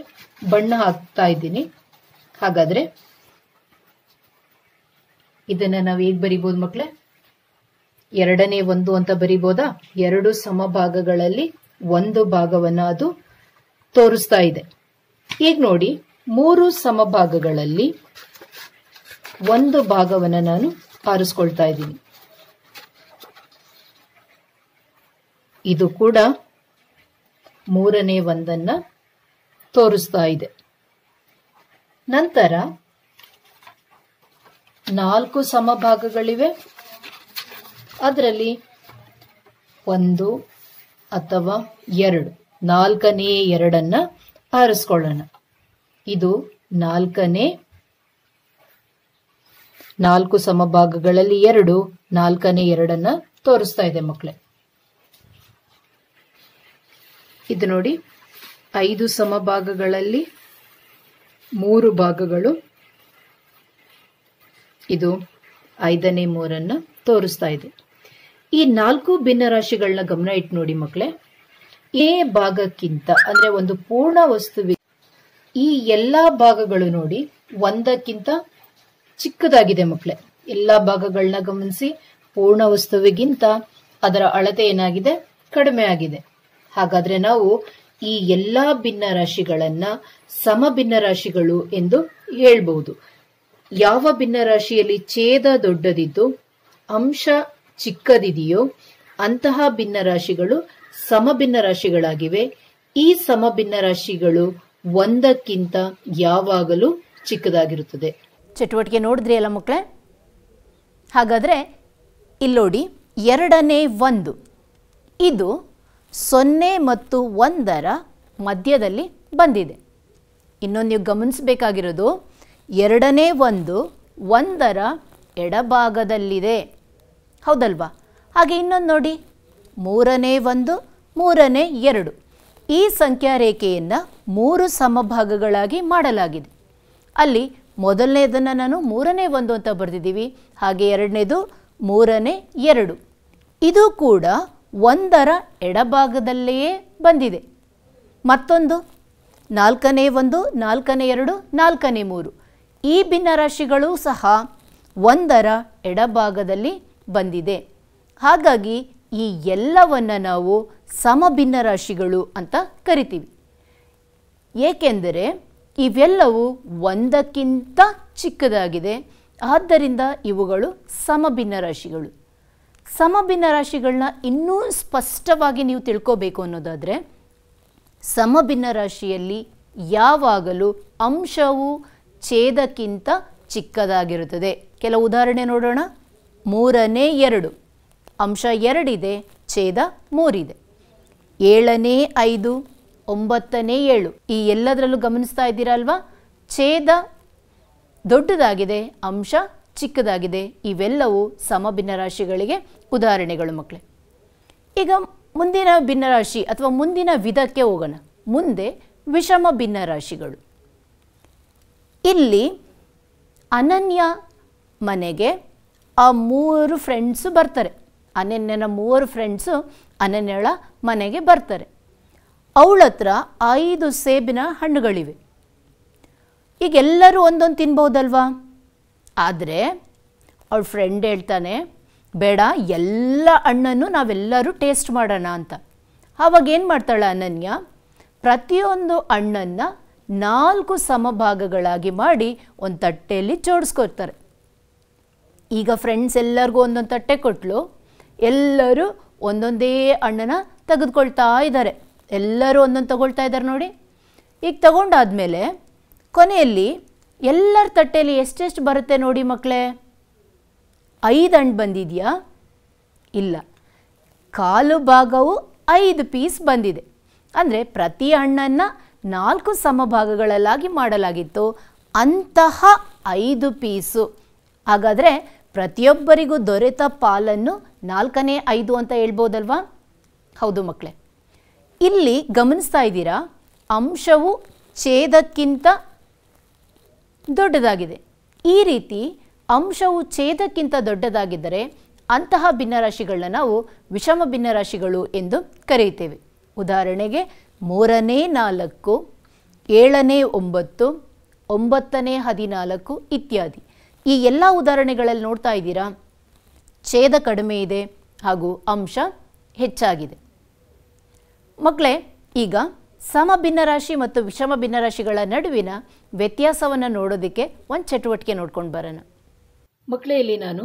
ಬಣ್ಣ ಹಾಕ್ತಾ ಇದ್ದೀನಿ ಹಾಗಾದ್ರೆ ಇದನ್ನ ನಾವು ಹೇಗ್ ಬರಿಬೋದು ಮಕ್ಳೆ ಎರಡನೇ ಒಂದು ಅಂತ ಬರಿಬೋದಾ ಎರಡು ಸಮ ಭಾಗಗಳಲ್ಲಿ ಒಂದು ಭಾಗವನ್ನ ಅದು ತೋರಿಸ್ತಾ ಇದೆ ಈಗ ನೋಡಿ ಮೂರು ಸಮ ಭಾಗಗಳಲ್ಲಿ ಒಂದು ಭಾಗವನ್ನ ನಾನು ಆರಿಸ್ಕೊಳ್ತಾ ಇದ್ದೀನಿ ಇದು ಕೂಡ ಮೂರನೇ ಒಂದನ್ನು ತೋರಿಸ್ತಾ ಇದೆ ನಂತರ ನಾಲ್ಕು ಸಮಭಾಗಗಳಿವೆ ಅದರಲ್ಲಿ ಒಂದು ಅಥವಾ ಎರಡು ನಾಲ್ಕನೇ ಎರಡನ್ನ ಆರಿಸ್ಕೊಳ್ಳೋಣ ಇದು ನಾಲ್ಕನೇ ನಾಲ್ಕು ಸಮಭಾಗಗಳಲ್ಲಿ ಎರಡು ನಾಲ್ಕನೇ ಎರಡನ್ನ ತೋರಿಸ್ತಾ ಇದೆ ಮಕ್ಕಳೇ ಇದು ನೋಡಿ ಐದು ಸಮಭಾಗಗಳಲ್ಲಿ ಮೂರು ಭಾಗಗಳು ಇದು ಐದನೇ ಮೂರನ್ನು ತೋರಿಸ್ತಾ ಇದೆ ಈ ನಾಲ್ಕು ಭಿನ್ನರಾಶಿಗಳನ್ನ ಗಮನ ಇಟ್ಟು ನೋಡಿ ಮಕ್ಕಳೇ ಎ ಭಾಗಕ್ಕಿಂತ ಅಂದ್ರೆ ಒಂದು ಪೂರ್ಣ ವಸ್ತುವಿ ಈ ಎಲ್ಲಾ ಭಾಗಗಳು ನೋಡಿ ಒಂದಕ್ಕಿಂತ ಚಿಕ್ಕದಾಗಿದೆ ಮಕ್ಕಳೇ ಎಲ್ಲಾ ಭಾಗಗಳನ್ನ ಗಮನಿಸಿ ಪೂರ್ಣ ವಸ್ತುವಿಗಿಂತ ಅದರ ಅಳತೆ ಏನಾಗಿದೆ ಕಡಿಮೆ ಆಗಿದೆ ಹಾಗಾದ್ರೆ ನಾವು ಈ ಎಲ್ಲಾ ಭಿನ್ನ ರಾಶಿಗಳನ್ನ ಭಿನ್ನ ರಾಶಿಗಳು ಎಂದು ಹೇಳ್ಬಹುದು ಯಾವ ಭಿನ್ನ ರಾಶಿಯಲ್ಲಿ ಛೇದ ದೊಡ್ಡದಿದ್ದು ಅಂಶ ಚಿಕ್ಕದಿದೆಯೋ ಅಂತಹ ಭಿನ್ನ ರಾಶಿಗಳು ಸಮಭಿನ್ನ ರಾಶಿಗಳಾಗಿವೆ ಈ ಸಮಭಿನ್ನ ರಾಶಿಗಳು ಒಂದಕ್ಕಿಂತ ಯಾವಾಗಲೂ ಚಿಕ್ಕದಾಗಿರುತ್ತದೆ ಚಟುವಟಿಕೆ ನೋಡಿದ್ರಿ ಅಲ್ಲ ಮಕ್ಕಳೇ ಹಾಗಾದ್ರೆ ಇಲ್ಲೋಡಿ ಎರಡನೇ ಒಂದು ಇದು ಸೊನ್ನೆ ಮತ್ತು ಒಂದರ ಮಧ್ಯದಲ್ಲಿ ಬಂದಿದೆ ಇನ್ನೊಂದು ನೀವು ಗಮನಿಸಬೇಕಾಗಿರೋದು ಎರಡನೇ ಒಂದು ಒಂದರ ಎಡಭಾಗದಲ್ಲಿದೆ ಹೌದಲ್ವಾ ಹಾಗೆ ಇನ್ನೊಂದು ನೋಡಿ ಮೂರನೇ ಒಂದು ಮೂರನೇ ಎರಡು ಈ ಸಂಖ್ಯಾ ರೇಖೆಯನ್ನು ಮೂರು ಸಮಭಾಗಗಳಾಗಿ ಮಾಡಲಾಗಿದೆ ಅಲ್ಲಿ ಮೊದಲನೇದನ್ನು ನಾನು ಮೂರನೇ ಒಂದು ಅಂತ ಬರೆದಿದ್ದೀವಿ ಹಾಗೆ ಎರಡನೇದು ಮೂರನೇ ಎರಡು ಇದು ಕೂಡ ಒಂದರ ಎಡಭಾಗದಲ್ಲಿಯೇ ಬಂದಿದೆ ಮತ್ತೊಂದು ನಾಲ್ಕನೇ ಒಂದು ನಾಲ್ಕನೇ ಎರಡು ನಾಲ್ಕನೇ ಮೂರು ಈ ಭಿನ್ನರಾಶಿಗಳು ಸಹ ಒಂದರ ಎಡಭಾಗದಲ್ಲಿ ಬಂದಿದೆ ಹಾಗಾಗಿ ಈ ಎಲ್ಲವನ್ನು ನಾವು ಸಮಭಿನ್ನರಾಶಿಗಳು ರಾಶಿಗಳು ಅಂತ ಕರಿತೀವಿ ಏಕೆಂದರೆ ಇವೆಲ್ಲವೂ ಒಂದಕ್ಕಿಂತ ಚಿಕ್ಕದಾಗಿದೆ ಆದ್ದರಿಂದ ಇವುಗಳು ಸಮಭಿನ್ನ ರಾಶಿಗಳು ಸಮಭಿನ್ನ ರಾಶಿಗಳನ್ನ ಇನ್ನೂ ಸ್ಪಷ್ಟವಾಗಿ ನೀವು ತಿಳ್ಕೋಬೇಕು ಅನ್ನೋದಾದರೆ ಸಮಭಿನ್ನ ರಾಶಿಯಲ್ಲಿ ಯಾವಾಗಲೂ ಅಂಶವು ಛೇದಕ್ಕಿಂತ ಚಿಕ್ಕದಾಗಿರುತ್ತದೆ ಕೆಲವು ಉದಾಹರಣೆ ನೋಡೋಣ ಮೂರನೇ ಎರಡು ಅಂಶ ಎರಡಿದೆ ಛೇದ ಮೂರಿದೆ ಏಳನೇ ಐದು ಒಂಬತ್ತನೇ ಏಳು ಈ ಎಲ್ಲದರಲ್ಲೂ ಗಮನಿಸ್ತಾ ಇದ್ದೀರಾ ಅಲ್ವಾ ಛೇದ ದೊಡ್ಡದಾಗಿದೆ ಅಂಶ ಚಿಕ್ಕದಾಗಿದೆ ಇವೆಲ್ಲವೂ ಸಮಭಿನ್ನ ರಾಶಿಗಳಿಗೆ ಉದಾಹರಣೆಗಳು ಮಕ್ಕಳೇ ಈಗ ಮುಂದಿನ ಭಿನ್ನರಾಶಿ ಅಥವಾ ಮುಂದಿನ ವಿಧಕ್ಕೆ ಹೋಗೋಣ ಮುಂದೆ ವಿಷಮ ಭಿನ್ನರಾಶಿಗಳು ಇಲ್ಲಿ ಅನನ್ಯ ಮನೆಗೆ ಆ ಮೂವರು ಫ್ರೆಂಡ್ಸು ಬರ್ತಾರೆ ಅನನ್ಯನ ಮೂವರು ಫ್ರೆಂಡ್ಸು ಅನನ್ಯಳ ಮನೆಗೆ ಬರ್ತಾರೆ ಅವಳತ್ರ ಐದು ಸೇಬಿನ ಹಣ್ಣುಗಳಿವೆ ಈಗೆಲ್ಲರೂ ಒಂದೊಂದು ತಿನ್ಬೋದಲ್ವಾ ಆದರೆ ಅವಳ ಫ್ರೆಂಡ್ ಹೇಳ್ತಾನೆ ಬೇಡ ಎಲ್ಲ ಹಣ್ಣನ್ನು ನಾವೆಲ್ಲರೂ ಟೇಸ್ಟ್ ಮಾಡೋಣ ಅಂತ ಆವಾಗ ಏನು ಮಾಡ್ತಾಳೆ ಅನನ್ಯ ಪ್ರತಿಯೊಂದು ಹಣ್ಣನ್ನು ನಾಲ್ಕು ಸಮಭಾಗಗಳಾಗಿ ಮಾಡಿ ಒಂದು ತಟ್ಟೆಯಲ್ಲಿ ಜೋಡಿಸ್ಕೊಡ್ತಾರೆ ಈಗ ಫ್ರೆಂಡ್ಸ್ ಎಲ್ಲರಿಗೂ ಒಂದೊಂದು ತಟ್ಟೆ ಕೊಟ್ಟಲು ಎಲ್ಲರೂ ಒಂದೊಂದೇ ಹಣ್ಣನ್ನು ತೆಗೆದುಕೊಳ್ತಾ ಇದ್ದಾರೆ ಎಲ್ಲರೂ ಒಂದೊಂದು ತಗೊಳ್ತಾ ಇದ್ದಾರೆ ನೋಡಿ ಈಗ ಮೇಲೆ ಕೊನೆಯಲ್ಲಿ ಎಲ್ಲರ ತಟ್ಟೆಯಲ್ಲಿ ಎಷ್ಟೆಷ್ಟು ಬರುತ್ತೆ ನೋಡಿ ಮಕ್ಕಳೇ ಐದು ಅಂಡು ಬಂದಿದೆಯಾ ಇಲ್ಲ ಕಾಲು ಭಾಗವು ಐದು ಪೀಸ್ ಬಂದಿದೆ ಅಂದರೆ ಪ್ರತಿ ಹಣ್ಣನ್ನು ನಾಲ್ಕು ಸಮಭಾಗಗಳಲ್ಲಾಗಿ ಮಾಡಲಾಗಿತ್ತು ಅಂತಹ ಐದು ಪೀಸು ಹಾಗಾದರೆ ಪ್ರತಿಯೊಬ್ಬರಿಗೂ ದೊರೆತ ಪಾಲನ್ನು ನಾಲ್ಕನೇ ಐದು ಅಂತ ಹೇಳ್ಬೋದಲ್ವಾ ಹೌದು ಮಕ್ಕಳೇ ಇಲ್ಲಿ ಗಮನಿಸ್ತಾ ಇದ್ದೀರಾ ಅಂಶವು ಛೇದಕ್ಕಿಂತ ದೊಡ್ಡದಾಗಿದೆ ಈ ರೀತಿ ಅಂಶವು ಛೇದಕ್ಕಿಂತ ದೊಡ್ಡದಾಗಿದ್ದರೆ ಅಂತಹ ಭಿನ್ನರಾಶಿಗಳನ್ನ ನಾವು ವಿಷಮ ಭಿನ್ನರಾಶಿಗಳು ಎಂದು ಕರೆಯುತ್ತೇವೆ ಉದಾಹರಣೆಗೆ ಮೂರನೇ ನಾಲ್ಕು ಏಳನೇ ಒಂಬತ್ತು ಒಂಬತ್ತನೇ ಹದಿನಾಲ್ಕು ಇತ್ಯಾದಿ ಈ ಎಲ್ಲ ಉದಾಹರಣೆಗಳಲ್ಲಿ ನೋಡ್ತಾ ಇದ್ದೀರಾ ಛೇದ ಕಡಿಮೆ ಇದೆ ಹಾಗೂ ಅಂಶ ಹೆಚ್ಚಾಗಿದೆ ಮಕ್ಕಳೇ ಈಗ ಸಮ ಭಿನ್ನರಾಶಿ ಮತ್ತು ವಿಷಮ ಭಿನ್ನರಾಶಿಗಳ ನಡುವಿನ ವ್ಯತ್ಯಾಸವನ್ನು ನೋಡೋದಕ್ಕೆ ಒಂದು ಚಟುವಟಿಕೆ ನೋಡ್ಕೊಂಡು ಬರೋಣ ಮಕ್ಕಳೇ ಇಲ್ಲಿ ನಾನು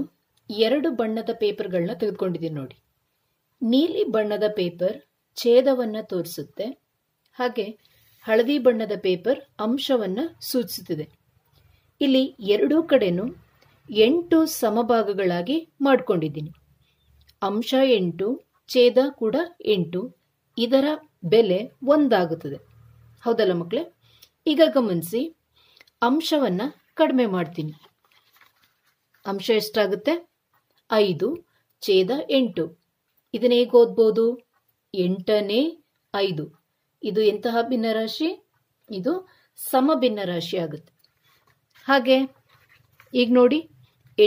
ಎರಡು ಬಣ್ಣದ ಪೇಪರ್ಗಳನ್ನ ತೆಗೆದುಕೊಂಡಿದ್ದೀನಿ ನೋಡಿ ನೀಲಿ ಬಣ್ಣದ ಪೇಪರ್ ಛೇದವನ್ನ ತೋರಿಸುತ್ತೆ ಹಾಗೆ ಹಳದಿ ಬಣ್ಣದ ಪೇಪರ್ ಅಂಶವನ್ನು ಸೂಚಿಸುತ್ತಿದೆ ಇಲ್ಲಿ ಎರಡೂ ಕಡೆನೂ ಎಂಟು ಸಮಭಾಗಗಳಾಗಿ ಮಾಡಿಕೊಂಡಿದ್ದೀನಿ ಅಂಶ ಎಂಟು ಛೇದ ಕೂಡ ಎಂಟು ಇದರ ಬೆಲೆ ಒಂದಾಗುತ್ತದೆ ಹೌದಲ್ಲ ಮಕ್ಕಳೇ ಈಗ ಗಮನಿಸಿ ಅಂಶವನ್ನು ಕಡಿಮೆ ಮಾಡ್ತೀನಿ ಅಂಶ ಎಷ್ಟಾಗುತ್ತೆ ಐದು ಛೇದ ಎಂಟು ಇದನ್ನ ಹೇಗೆ ಓದ್ಬೋದು ಎಂಟನೇ ಐದು ಇದು ಎಂತಹ ಭಿನ್ನರಾಶಿ ಇದು ಸಮ ಭಿನ್ನರಾಶಿ ಆಗುತ್ತೆ ಹಾಗೆ ಈಗ ನೋಡಿ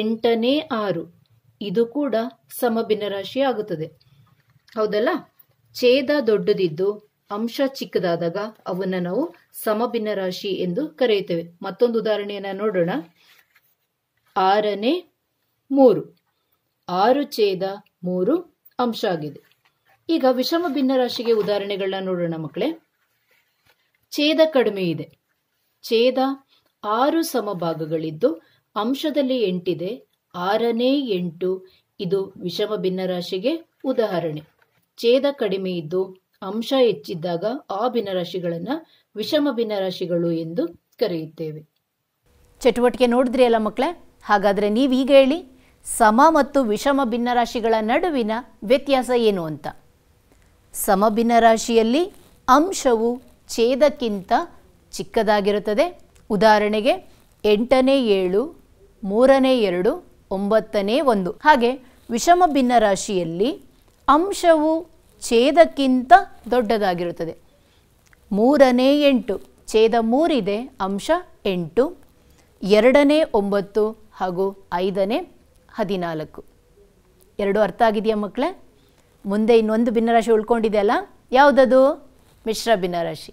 ಎಂಟನೇ ಆರು ಇದು ಕೂಡ ಸಮ ಭಿನ್ನರಾಶಿ ಆಗುತ್ತದೆ ಹೌದಲ್ಲ ಛೇದ ದೊಡ್ಡದಿದ್ದು ಅಂಶ ಚಿಕ್ಕದಾದಾಗ ಅವನ್ನ ನಾವು ಸಮ ಭಿನ್ನರಾಶಿ ಎಂದು ಕರೆಯುತ್ತೇವೆ ಮತ್ತೊಂದು ಉದಾಹರಣೆಯನ್ನು ನೋಡೋಣ ಆರನೇ ಮೂರು ಆರು ಛೇದ ಮೂರು ಅಂಶ ಆಗಿದೆ ಈಗ ವಿಷಮ ಭಿನ್ನ ರಾಶಿಗೆ ಉದಾಹರಣೆಗಳನ್ನ ನೋಡೋಣ ಮಕ್ಕಳೇ ಛೇದ ಕಡಿಮೆ ಇದೆ ಛೇದ ಆರು ಸಮಭಾಗಗಳಿದ್ದು ಅಂಶದಲ್ಲಿ ಎಂಟಿದೆ ಆರನೇ ಎಂಟು ಇದು ವಿಷಮ ಭಿನ್ನ ರಾಶಿಗೆ ಉದಾಹರಣೆ ಛೇದ ಕಡಿಮೆ ಇದ್ದು ಅಂಶ ಹೆಚ್ಚಿದ್ದಾಗ ಆ ಭಿನ್ನರಾಶಿಗಳನ್ನು ವಿಷಮ ಭಿನ್ನರಾಶಿಗಳು ಎಂದು ಕರೆಯುತ್ತೇವೆ ಚಟುವಟಿಕೆ ನೋಡಿದ್ರಿ ಅಲ್ಲ ಮಕ್ಕಳೇ ಹಾಗಾದರೆ ನೀವೀಗ ಹೇಳಿ ಸಮ ಮತ್ತು ವಿಷಮ ಭಿನ್ನರಾಶಿಗಳ ನಡುವಿನ ವ್ಯತ್ಯಾಸ ಏನು ಅಂತ ಸಮ ಭಿನ್ನರಾಶಿಯಲ್ಲಿ ಅಂಶವು ಛೇದಕ್ಕಿಂತ ಚಿಕ್ಕದಾಗಿರುತ್ತದೆ ಉದಾಹರಣೆಗೆ ಎಂಟನೇ ಏಳು ಮೂರನೇ ಎರಡು ಒಂಬತ್ತನೇ ಒಂದು ಹಾಗೆ ವಿಷಮ ಭಿನ್ನರಾಶಿಯಲ್ಲಿ ಅಂಶವು ಛೇದಕ್ಕಿಂತ ದೊಡ್ಡದಾಗಿರುತ್ತದೆ ಮೂರನೇ ಎಂಟು ಛೇದ ಮೂರಿದೆ ಅಂಶ ಎಂಟು ಎರಡನೇ ಒಂಬತ್ತು ಹಾಗೂ ಐದನೇ ಹದಿನಾಲ್ಕು ಎರಡು ಅರ್ಥ ಆಗಿದೆಯಾ ಮಕ್ಕಳೇ ಮುಂದೆ ಇನ್ನೊಂದು ಭಿನ್ನರಾಶಿ ಉಳ್ಕೊಂಡಿದೆಯಲ್ಲ ಯಾವುದದು ಮಿಶ್ರ ಭಿನ್ನರಾಶಿ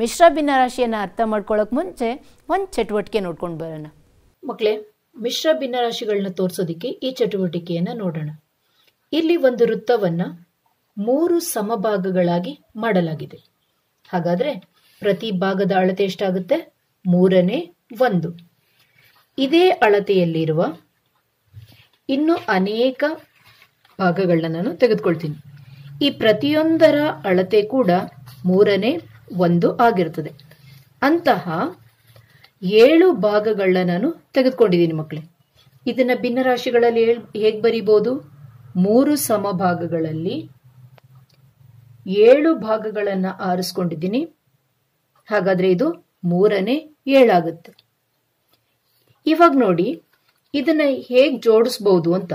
ಮಿಶ್ರ ಭಿನ್ನರಾಶಿಯನ್ನು ಅರ್ಥ ಮಾಡ್ಕೊಳ್ಳೋಕೆ ಮುಂಚೆ ಒಂದು ಚಟುವಟಿಕೆ ನೋಡ್ಕೊಂಡು ಬರೋಣ ಮಕ್ಕಳೇ ಮಿಶ್ರ ಭಿನ್ನರಾಶಿಗಳನ್ನ ತೋರಿಸೋದಕ್ಕೆ ಈ ಚಟುವಟಿಕೆಯನ್ನು ನೋಡೋಣ ಇಲ್ಲಿ ಒಂದು ವೃತ್ತವನ್ನು ಮೂರು ಸಮಭಾಗಗಳಾಗಿ ಮಾಡಲಾಗಿದೆ ಹಾಗಾದರೆ ಪ್ರತಿ ಭಾಗದ ಅಳತೆ ಎಷ್ಟಾಗುತ್ತೆ ಮೂರನೇ ಒಂದು ಇದೇ ಅಳತೆಯಲ್ಲಿರುವ ಇನ್ನು ಅನೇಕ ಭಾಗಗಳನ್ನ ನಾನು ತೆಗೆದುಕೊಳ್ತೀನಿ ಈ ಪ್ರತಿಯೊಂದರ ಅಳತೆ ಕೂಡ ಮೂರನೇ ಒಂದು ಆಗಿರ್ತದೆ ಅಂತಹ ಏಳು ಭಾಗಗಳನ್ನ ನಾನು ತೆಗೆದುಕೊಂಡಿದ್ದೀನಿ ಮಕ್ಕಳೇ ಇದನ್ನ ರಾಶಿಗಳಲ್ಲಿ ಹೇಗೆ ಬರೀಬಹುದು ಮೂರು ಸಮಭಾಗಗಳಲ್ಲಿ ಏಳು ಭಾಗಗಳನ್ನು ಆರಿಸ್ಕೊಂಡಿದ್ದೀನಿ ಹಾಗಾದ್ರೆ ಇದು ಮೂರನೇ ಏಳಾಗುತ್ತೆ ಇವಾಗ ನೋಡಿ ಇದನ್ನ ಹೇಗೆ ಜೋಡಿಸ್ಬೋದು ಅಂತ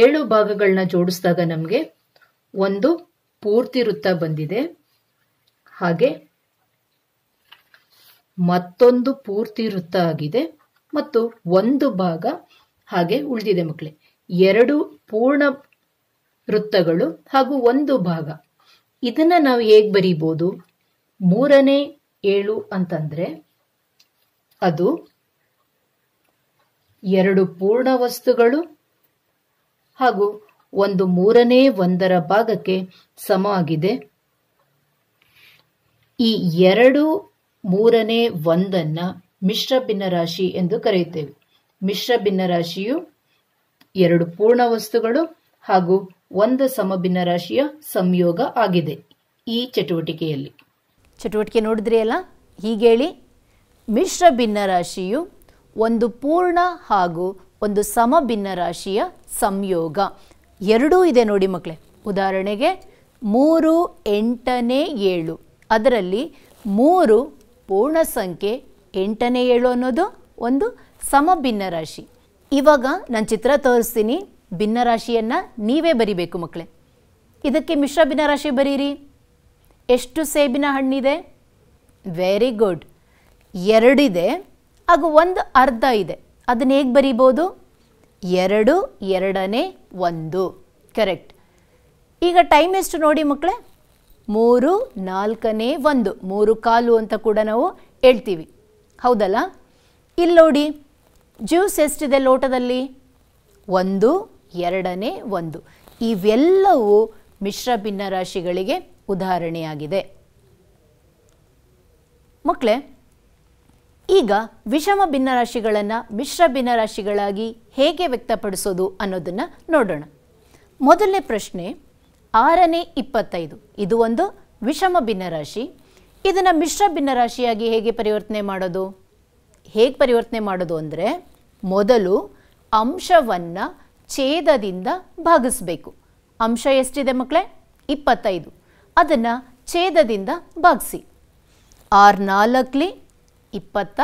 ಏಳು ಭಾಗಗಳನ್ನ ಜೋಡಿಸಿದಾಗ ನಮಗೆ ಒಂದು ಪೂರ್ತಿ ವೃತ್ತ ಬಂದಿದೆ ಹಾಗೆ ಮತ್ತೊಂದು ಪೂರ್ತಿ ವೃತ್ತ ಆಗಿದೆ ಮತ್ತು ಒಂದು ಭಾಗ ಹಾಗೆ ಉಳಿದಿದೆ ಮಕ್ಕಳೇ ಎರಡು ಪೂರ್ಣ ವೃತ್ತಗಳು ಹಾಗೂ ಒಂದು ಭಾಗ ಇದನ್ನ ನಾವು ಹೇಗೆ ಬರೀಬಹುದು ಮೂರನೇ ಏಳು ಅಂತಂದ್ರೆ ಅದು ಎರಡು ಪೂರ್ಣ ವಸ್ತುಗಳು ಹಾಗೂ ಒಂದು ಮೂರನೇ ಒಂದರ ಭಾಗಕ್ಕೆ ಸಮ ಆಗಿದೆ ಈ ಎರಡು ಮೂರನೇ ಒಂದನ್ನ ಮಿಶ್ರ ಭಿನ್ನರಾಶಿ ಎಂದು ಕರೆಯುತ್ತೇವೆ ಮಿಶ್ರ ಭಿನ್ನರಾಶಿಯು ಎರಡು ಪೂರ್ಣ ವಸ್ತುಗಳು ಹಾಗೂ ಒಂದು ಸಮಭಿನ್ನ ರಾಶಿಯ ಸಂಯೋಗ ಆಗಿದೆ ಈ ಚಟುವಟಿಕೆಯಲ್ಲಿ ಚಟುವಟಿಕೆ ನೋಡಿದ್ರಿ ಅಲ್ಲ ಹೀಗೇಳಿ ಮಿಶ್ರ ಭಿನ್ನರಾಶಿಯು ಒಂದು ಪೂರ್ಣ ಹಾಗೂ ಒಂದು ಸಮ ಭಿನ್ನರಾಶಿಯ ಸಂಯೋಗ ಎರಡೂ ಇದೆ ನೋಡಿ ಮಕ್ಕಳೇ ಉದಾಹರಣೆಗೆ ಮೂರು ಎಂಟನೇ ಏಳು ಅದರಲ್ಲಿ ಮೂರು ಪೂರ್ಣ ಸಂಖ್ಯೆ ಎಂಟನೇ ಏಳು ಅನ್ನೋದು ಒಂದು ಸಮ ಭಿನ್ನರಾಶಿ ಇವಾಗ ನಾನು ಚಿತ್ರ ತೋರಿಸ್ತೀನಿ ಭಿನ್ನರಾಶಿಯನ್ನು ನೀವೇ ಬರಿಬೇಕು ಮಕ್ಕಳೇ ಇದಕ್ಕೆ ಮಿಶ್ರ ಭಿನ್ನರಾಶಿ ಬರೀರಿ ಎಷ್ಟು ಸೇಬಿನ ಹಣ್ಣಿದೆ ವೆರಿ ಗುಡ್ ಎರಡಿದೆ ಹಾಗೂ ಒಂದು ಅರ್ಧ ಇದೆ ಅದನ್ನ ಹೇಗೆ ಬರಿಬೋದು ಎರಡು ಎರಡನೇ ಒಂದು ಕರೆಕ್ಟ್ ಈಗ ಟೈಮ್ ಎಷ್ಟು ನೋಡಿ ಮಕ್ಕಳೇ ಮೂರು ನಾಲ್ಕನೇ ಒಂದು ಮೂರು ಕಾಲು ಅಂತ ಕೂಡ ನಾವು ಹೇಳ್ತೀವಿ ಹೌದಲ್ಲ ಇಲ್ಲಿ ನೋಡಿ ಜ್ಯೂಸ್ ಎಷ್ಟಿದೆ ಲೋಟದಲ್ಲಿ ಒಂದು ಎರಡನೇ ಒಂದು ಇವೆಲ್ಲವೂ ಮಿಶ್ರ ಭಿನ್ನರಾಶಿಗಳಿಗೆ ಉದಾಹರಣೆಯಾಗಿದೆ ಮಕ್ಕಳೇ ಈಗ ವಿಷಮ ಭಿನ್ನರಾಶಿಗಳನ್ನು ಮಿಶ್ರ ಭಿನ್ನರಾಶಿಗಳಾಗಿ ಹೇಗೆ ವ್ಯಕ್ತಪಡಿಸೋದು ಅನ್ನೋದನ್ನು ನೋಡೋಣ ಮೊದಲನೇ ಪ್ರಶ್ನೆ ಆರನೇ ಇಪ್ಪತ್ತೈದು ಇದು ಒಂದು ವಿಷಮ ಭಿನ್ನರಾಶಿ ಇದನ್ನು ಮಿಶ್ರ ಭಿನ್ನರಾಶಿಯಾಗಿ ಹೇಗೆ ಪರಿವರ್ತನೆ ಮಾಡೋದು ಹೇಗೆ ಪರಿವರ್ತನೆ ಮಾಡೋದು ಅಂದರೆ ಮೊದಲು ಅಂಶವನ್ನು ಛೇದದಿಂದ ಭಾಗಿಸಬೇಕು ಅಂಶ ಎಷ್ಟಿದೆ ಮಕ್ಕಳೇ ಇಪ್ಪತ್ತೈದು ಅದನ್ನು ಛೇದದಿಂದ ಭಾಗಿಸಿ ಆರು ನಾಲ್ಕಲಿ ಇಪ್ಪತ್ತ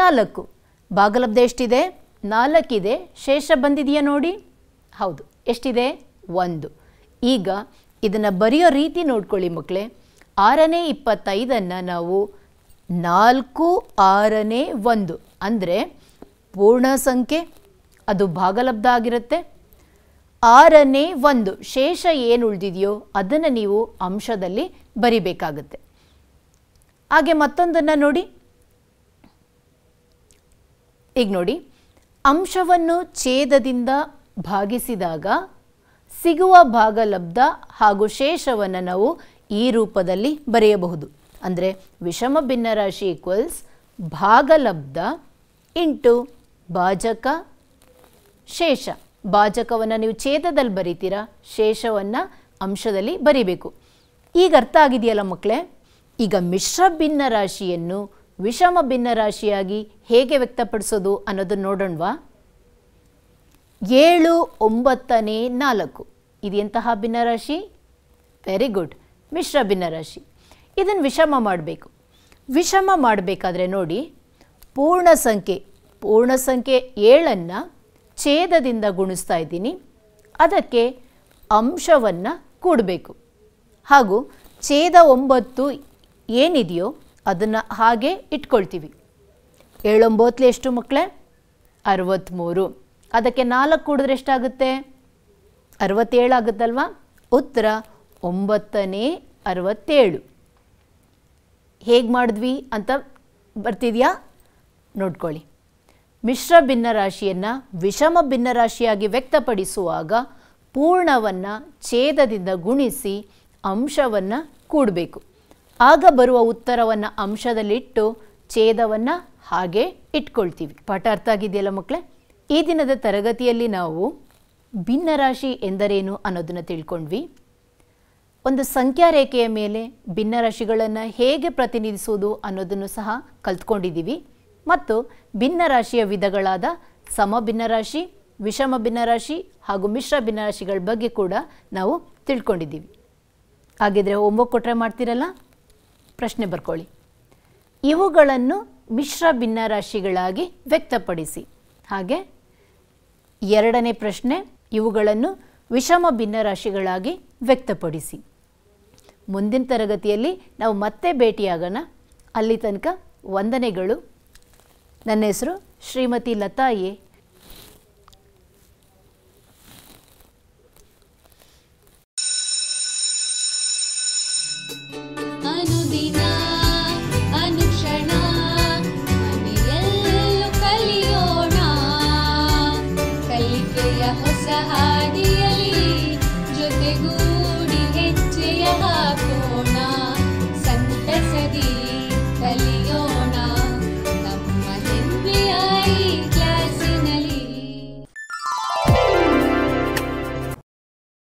ನಾಲ್ಕು ಭಾಗಲಬ್ಧ ಎಷ್ಟಿದೆ ನಾಲ್ಕಿದೆ ಶೇಷ ಬಂದಿದೆಯಾ ನೋಡಿ ಹೌದು ಎಷ್ಟಿದೆ ಒಂದು ಈಗ ಇದನ್ನು ಬರೆಯೋ ರೀತಿ ನೋಡ್ಕೊಳ್ಳಿ ಮಕ್ಕಳೇ ಆರನೇ ಇಪ್ಪತ್ತೈದನ್ನು ನಾವು ನಾಲ್ಕು ಆರನೇ ಒಂದು ಅಂದರೆ ಪೂರ್ಣ ಸಂಖ್ಯೆ ಅದು ಭಾಗಲಬ್ಧ ಆಗಿರುತ್ತೆ ಆರನೇ ಒಂದು ಶೇಷ ಏನು ಉಳಿದಿದೆಯೋ ಅದನ್ನು ನೀವು ಅಂಶದಲ್ಲಿ ಬರಿಬೇಕಾಗುತ್ತೆ ಹಾಗೆ ಮತ್ತೊಂದನ್ನು ನೋಡಿ ಈಗ ನೋಡಿ ಅಂಶವನ್ನು ಛೇದದಿಂದ ಭಾಗಿಸಿದಾಗ ಸಿಗುವ ಭಾಗಲಬ್ಧ ಹಾಗೂ ಶೇಷವನ್ನು ನಾವು ಈ ರೂಪದಲ್ಲಿ ಬರೆಯಬಹುದು ಅಂದರೆ ವಿಷಮ ಭಿನ್ನರಾಶಿ ಈಕ್ವಲ್ಸ್ ಭಾಗಲಬ್ಧ ಇಂಟು ಭಾಜಕ ಶೇಷ ಭಾಜಕವನ್ನು ನೀವು ಛೇದದಲ್ಲಿ ಬರೀತೀರಾ ಶೇಷವನ್ನು ಅಂಶದಲ್ಲಿ ಬರೀಬೇಕು ಈಗ ಅರ್ಥ ಆಗಿದೆಯಲ್ಲ ಮಕ್ಕಳೇ ಈಗ ಮಿಶ್ರ ಭಿನ್ನರಾಶಿಯನ್ನು ವಿಷಮ ಭಿನ್ನರಾಶಿಯಾಗಿ ಹೇಗೆ ವ್ಯಕ್ತಪಡಿಸೋದು ಅನ್ನೋದನ್ನು ನೋಡೋಣವಾ ಏಳು ಒಂಬತ್ತನೇ ನಾಲ್ಕು ಇದು ಎಂತಹ ಭಿನ್ನರಾಶಿ ವೆರಿ ಗುಡ್ ಮಿಶ್ರ ಭಿನ್ನರಾಶಿ ಇದನ್ನು ವಿಷಮ ಮಾಡಬೇಕು ವಿಷಮ ಮಾಡಬೇಕಾದ್ರೆ ನೋಡಿ ಪೂರ್ಣ ಸಂಖ್ಯೆ ಪೂರ್ಣ ಸಂಖ್ಯೆ ಏಳನ್ನು ಛೇದದಿಂದ ಗುಣಿಸ್ತಾ ಇದ್ದೀನಿ ಅದಕ್ಕೆ ಅಂಶವನ್ನು ಕೂಡಬೇಕು ಹಾಗೂ ಛೇದ ಒಂಬತ್ತು ಏನಿದೆಯೋ ಅದನ್ನು ಹಾಗೆ ಇಟ್ಕೊಳ್ತೀವಿ ಏಳೊಂಬತ್ತಲೆ ಎಷ್ಟು ಮಕ್ಕಳೇ ಅರವತ್ತ್ಮೂರು ಅದಕ್ಕೆ ನಾಲ್ಕು ಕೂಡಿದ್ರೆ ಎಷ್ಟಾಗುತ್ತೆ ಆಗುತ್ತಲ್ವಾ ಉತ್ತರ ಒಂಬತ್ತನೇ ಅರವತ್ತೇಳು ಹೇಗೆ ಮಾಡಿದ್ವಿ ಅಂತ ಬರ್ತಿದೆಯಾ ನೋಡ್ಕೊಳ್ಳಿ ಮಿಶ್ರ ಭಿನ್ನರಾಶಿಯನ್ನು ವಿಷಮ ಭಿನ್ನರಾಶಿಯಾಗಿ ವ್ಯಕ್ತಪಡಿಸುವಾಗ ಪೂರ್ಣವನ್ನು ಛೇದದಿಂದ ಗುಣಿಸಿ ಅಂಶವನ್ನು ಕೂಡಬೇಕು ಆಗ ಬರುವ ಉತ್ತರವನ್ನು ಅಂಶದಲ್ಲಿಟ್ಟು ಛೇದವನ್ನು ಹಾಗೆ ಇಟ್ಕೊಳ್ತೀವಿ ಪಾಠ ಅರ್ಥ ಆಗಿದೆಯಲ್ಲ ಮಕ್ಕಳೇ ಈ ದಿನದ ತರಗತಿಯಲ್ಲಿ ನಾವು ಭಿನ್ನರಾಶಿ ಎಂದರೇನು ಅನ್ನೋದನ್ನು ತಿಳ್ಕೊಂಡ್ವಿ ಒಂದು ಸಂಖ್ಯಾ ರೇಖೆಯ ಮೇಲೆ ಭಿನ್ನರಾಶಿಗಳನ್ನು ಹೇಗೆ ಪ್ರತಿನಿಧಿಸುವುದು ಅನ್ನೋದನ್ನು ಸಹ ಕಲ್ತ್ಕೊಂಡಿದ್ದೀವಿ ಮತ್ತು ಭಿನ್ನರಾಶಿಯ ವಿಧಗಳಾದ ಸಮ ಭಿನ್ನರಾಶಿ ವಿಷಮ ಭಿನ್ನರಾಶಿ ಹಾಗೂ ಮಿಶ್ರ ಭಿನ್ನರಾಶಿಗಳ ಬಗ್ಗೆ ಕೂಡ ನಾವು ತಿಳ್ಕೊಂಡಿದ್ದೀವಿ ಹಾಗಿದ್ರೆ ಒಂಬೋ ಕೊಟ್ಟರೆ ಮಾಡ್ತೀರಲ್ಲ ಪ್ರಶ್ನೆ ಬರ್ಕೊಳ್ಳಿ ಇವುಗಳನ್ನು ಮಿಶ್ರ ಭಿನ್ನರಾಶಿಗಳಾಗಿ ವ್ಯಕ್ತಪಡಿಸಿ ಹಾಗೆ ಎರಡನೇ ಪ್ರಶ್ನೆ ಇವುಗಳನ್ನು ವಿಷಮ ಭಿನ್ನರಾಶಿಗಳಾಗಿ ವ್ಯಕ್ತಪಡಿಸಿ ಮುಂದಿನ ತರಗತಿಯಲ್ಲಿ ನಾವು ಮತ್ತೆ ಭೇಟಿಯಾಗೋಣ ಅಲ್ಲಿ ತನಕ ವಂದನೆಗಳು ನನ್ನ ಹೆಸರು ಶ್ರೀಮತಿ ಲತಾ ಎ